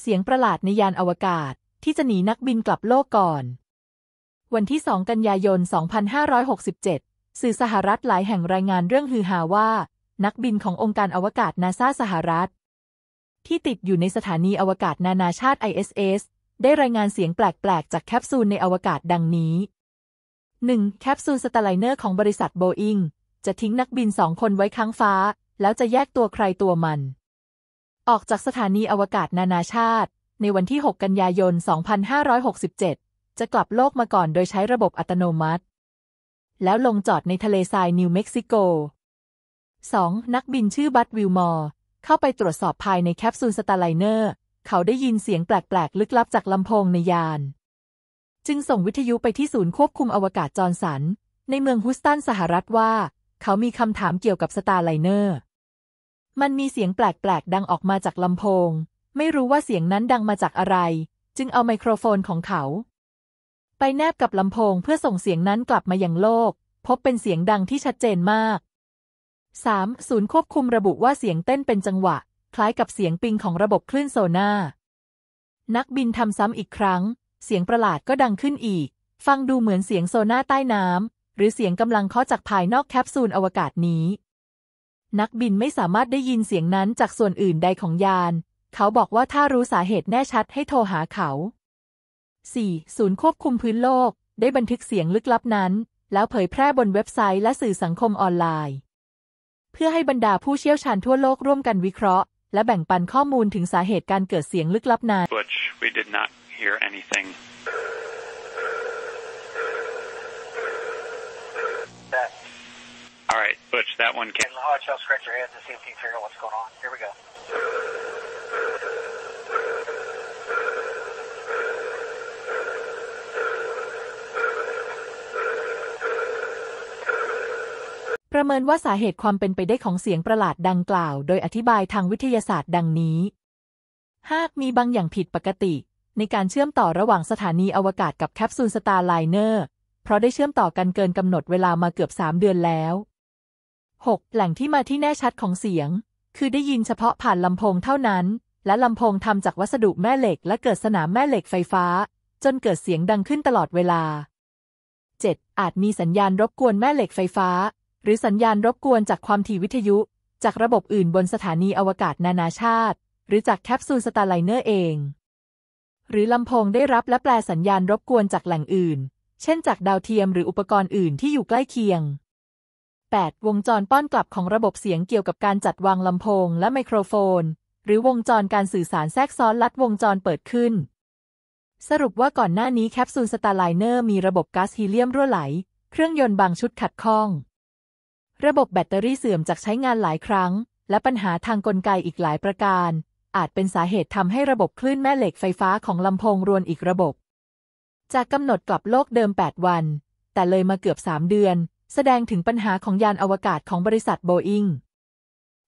เสียงประหลาดในยานอวกาศ ที่จะหนีนักบินกลับโลกก่อน วันที่ 2 กันยายน 2567 สื่อสหรัฐหลายแห่งรายงานเรื่องฮือฮาว่า นักบินขององค์การอวกาศนาซาสหรัฐ ที่ติดอยู่ในสถานีอวกาศนานาชาติ ISS ได้รายงานเสียงแปลก ๆ จากแคปซูลในอวกาศดังนี้ 1. แคปซูลสตาไลเนอร์ของบริษัทโบอิงจะทิ้งนักบินสองคนไว้ค้างฟ้า แล้วจะแยกตัวใครตัวมันออกจากสถานีอวกาศนานาชาติ ในวันที่ 6 กันยายน 2567 จะกลับโลกมาก่อนโดยใช้ระบบอัตโนมัติ แล้วลงจอดในทะเลทรายนิวเม็กซิโก 2. นักบินชื่อบัตวิลมอร์ เข้าไปตรวจสอบภายในแคปซูลสตาร์ไลเนอร์ เขาได้ยินเสียงแปลกๆ ลึกลับจากลำโพงในยาน จึงส่งวิทยุไปที่ศูนย์ควบคุมอวกาศจอร์สัน ในเมืองฮุสตันสหรัฐว่า เขามีคำถามเกี่ยวกับสตาร์ไลเนอร์มันมีเสียงแปลกๆดังออกมาจาก ลำโพง ไม่รู้ว่าเสียงนั้นดังมาจากอะไร จึงเอาไมโครโฟนของเขา ไปแนบกับลำโพงเพื่อส่งเสียงนั้นกลับมาอย่างโลก พบเป็นเสียงดังที่ชัดเจนมาก 3. ศูนย์ควบคุมระบุว่าเสียงเต้นเป็นจังหวะ คล้ายกับเสียงปิงของระบบคลื่นโซนานักบินทำซ้ำอีกครั้ง เสียงประหลาดก็ดังขึ้นอีก ฟังดูเหมือนเสียงโซนาใต้น้ำหรือเสียงกำลังเคาะจากภายนอกแคปซูลอวกาศนี้นักบินไม่สามารถได้ยินเสียงนั้นจากส่วนอื่นใดของยาน เขาบอกว่าถ้ารู้สาเหตุแน่ชัดให้โทรหาเขา 4. ศูนย์ควบคุมพื้นโลกได้บันทึกเสียงลึกลับนั้น แล้วเผยแพร่บนเว็บไซต์และสื่อสังคมออนไลน์ เพื่อให้บรรดาผู้เชี่ยวชาญทั่วโลกร่วมกันวิเคราะห์และแบ่งปันข้อมูลถึงสาเหตุการเกิดเสียงลึกลับนั้น All right, Butch, that one came. And Hard h l l scratch your h e a d to see if you can figure out what's going on. Here we go. ประเมินว่าสาเหตุความเป็นไปได้ของเสียงประหลาดดังกล่าว โดยอธิบายทางวิทยาศาสตร์ดังนี้ หากมีบางอย่างผิดปกติ ในการเชื่อมต่อระหว่างสถานีอวกาศกับแคปซูลสตาร์ไลเนอร์เพราะได้เชื่อมต่อกันเกินกำหนดเวลามาเกือบ 3 เดือนแล้ว 6. แหล่งที่มาที่แน่ชัดของเสียง คือได้ยินเฉพาะผ่านลำโพงเท่านั้น และลำโพงทำจากวัสดุแม่เหล็กและเกิดสนามแม่เหล็กไฟฟ้า จนเกิดเสียงดังขึ้นตลอดเวลา 7. อาจมีสัญญาณรบกวนแม่เหล็กไฟฟ้า หรือสัญญาณรบกวนจากความถี่วิทยุ จากระบบอื่นบนสถานีอวกาศนานาชาติ หรือจากแคปซูลสตาร์ไลเนอร์เอง หรือลำโพงได้รับและแปลสัญญาณรบกวนจากแหล่งอื่น เช่น จากดาวเทียมหรืออุปกรณ์อื่นที่อยู่ใกล้เคียง 8. วงจรป้อนกลับของระบบเสียงเกี่ยวกับการจัดวางลำโพงและไมโครโฟน หรือวงจรการสื่อสารแทรกซ้อนลัดวงจรเปิดขึ้น สรุปว่าก่อนหน้านี้แคปซูลสตาร์ไลเนอร์มีระบบก๊าซฮีเลียมรั่วไหล เครื่องยนต์บางชุดขัดข้อง ระบบแบตเตอรี่เสื่อมจากใช้งานหลายครั้ง และปัญหาทางกลไกอีกหลายประการ อาจเป็นสาเหตุทำให้ระบบคลื่นแม่เหล็กไฟฟ้าของลำโพงรวนอีกระบบ จากกำหนดกลับโลกเดิม 8 วัน แต่เลยมาเกือบ3เดือนแสดงถึงปัญหาของยานอวกาศของบริษัทโบอิง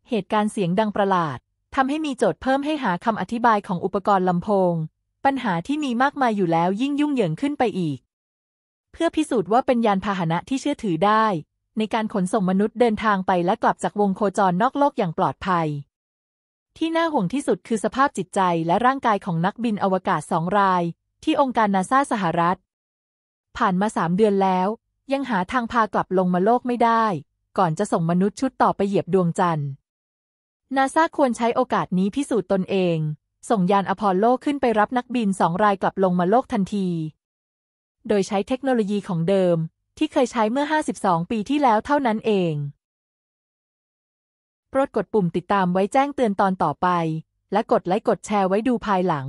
เหตุการณ์เสียงดังประหลาดทำให้มีโจทย์เพิ่มให้หาคำอธิบายของอุปกรณ์ลำโพง ปัญหาที่มีมากมายอยู่แล้วยิ่งยุ่งเหยิงขึ้นไปอีก เพื่อพิสูจน์ว่าเป็นยานพาหนะที่เชื่อถือได้ ในการขนส่งมนุษย์เดินทางไปและกลับจากวงโคจรนอกโลกอย่างปลอดภัย ที่น่าห่วงที่สุดคือสภาพจิตใจและร่างกายของนักบินอวกาศสองราย ที่องค์การนาซาสหรัฐ ผ่านมาสามเดือนแล้วยังหาทางพากลับลงมาโลกไม่ได้ ก่อนจะส่งมนุษย์ชุดต่อไปเหยียบดวงจันทร์ นาซาควรใช้โอกาสนี้พิสูจน์ตนเอง ส่งยานอพอลโลขึ้นไปรับนักบินสองรายกลับลงมาโลกทันที โดยใช้เทคโนโลยีของเดิมที่เคยใช้เมื่อ 52 ปีที่แล้วเท่านั้นเอง โปรดกดปุ่มติดตามไว้แจ้งเตือนตอนต่อไป และกดไลค์กดแชร์ไว้ดูภายหลัง